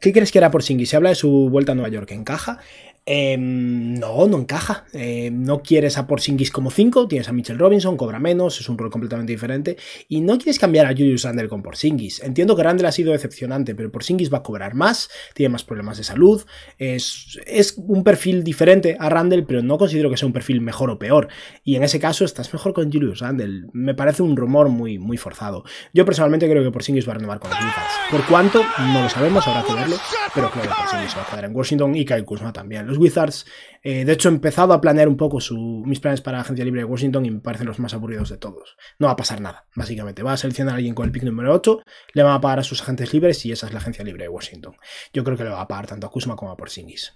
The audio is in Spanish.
¿Qué crees que era Porzingis? Se habla de su vuelta a Nueva York. ¿Encaja? Eh, no, no encaja. Em, no quieres a Porzingis como 5, tienes a Mitchell Robinson, cobra menos, es un rol completamente diferente. Y no quieres cambiar a Julius Randle con Porzingis. Entiendo que Randle ha sido decepcionante, pero Porzingis va a cobrar más, tiene más problemas de salud. Es, un perfil diferente a Randle, pero no considero que sea un perfil mejor o peor. Y en ese caso estás mejor con Julius Randle. Me parece un rumor muy, muy forzado. Yo personalmente creo que Porzingis va a renovar con los Por cuánto, no lo sabemos, habrá que verlo. Pero claro, Porzingis va a quedar en Washington y Kyle Kuzma también. Los Wizards. Eh, de hecho, he empezado a planear un poco mis planes para la Agencia Libre de Washington y me parecen los más aburridos de todos. No va a pasar nada, básicamente. Va a seleccionar a alguien con el pick número 8, le va a pagar a sus agentes libres y esa es la Agencia Libre de Washington. Yo creo que le va a pagar tanto a Kuzma como a Porzingis.